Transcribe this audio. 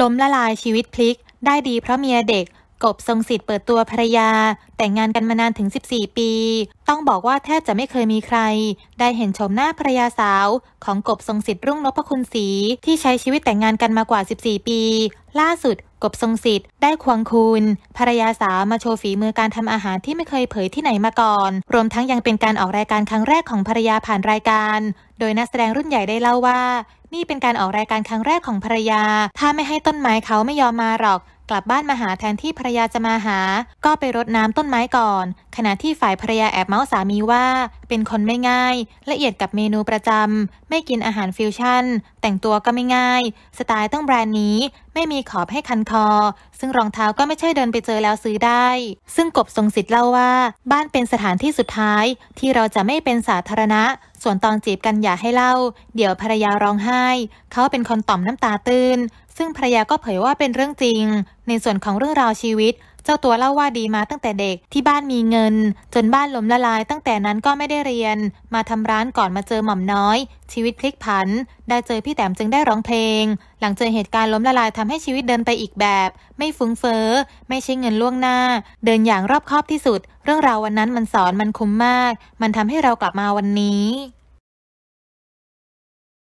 ล้มละลายชีวิตพลิก ได้ดีเพราะเมียเด็กกบทรงสิทธิ์เปิดตัวภรรยา แต่งงานกันมานานถึง 14 ปี ต้องบอกว่าแทบจะไม่เคยมีใคร ได้เห็นชมหน้าภรรยาสาว ของกบทรงสิทธิ์รุ่งนพคุณศรีที่ใช้ชีวิตแต่งงานกันมากว่า 14 ปี ล่าสุด กบทรงสิทธิ์ได้ควงคุณภรรยาสาวมาโชว์ฝีมือการทำอาหารที่ไม่เคยเผยที่ไหนมาก่อน รวมทั้งยังเป็นการออกรายการครั้งแรกของภรรยาผ่านรายการ โดยนักแสดงรุ่นใหญ่ได้เล่าว่านี่เป็นการออกรายการครั้งแรกของภรรยา ถ้าไม่ให้ต้นไม้เขาไม่ยอมมาหรอกกลับบ้านมาหาแทนที่ภรรยาจะมาหา ก็ไปรดน้ำต้นไม้ก่อน ขณะที่ฝ่ายภรรยาแอบเมาส์สามีว่า เป็นคนไม่ง่าย ละเอียดกับเมนูประจำไม่กินอาหารฟิวชั่น แต่งตัวก็ไม่ง่าย สไตล์ต้องแบรนด์นี้ ไม่มีขอบให้คันคอ ซึ่งรองเท้าก็ไม่ใช่เดินไปเจอแล้วซื้อได้ ซึ่งกบทรงสิทธิ์เล่าว่า บ้านเป็นสถานที่สุดท้ายที่เราจะไม่เป็นสาธารณะ ส่วนตอนจีบกันอย่าให้เล่าเดี๋ยวภรรยาร้องไห้เขาเป็นคนต่อมน้ำตาตื้นซึ่งภรรยาก็เผยว่าเป็นเรื่องจริง ในส่วนของเรื่องราวชีวิต เจ้าตัวเล่าว่าดีมาตั้งแต่เด็กที่บ้านมีเงิน จนบ้านล้มละลายตั้งแต่นั้นก็ไม่ได้เรียน มาทำร้านก่อนมาเจอหม่อมน้อย ชีวิตพลิกผันได้เจอพี่แต้มจึงได้ร้องเพลง หลังเจอเหตุการณ์ล้มละลายทำให้ชีวิตเดินไปอีกแบบ ไม่ฟุ้งเฟ้อไม่ใช้เงินล่วงหน้า เดินอย่างรอบคอบที่สุด เรื่องราววันนั้นมันสอนมันคุ้มมาก มันทำให้เรากลับมาวันนี้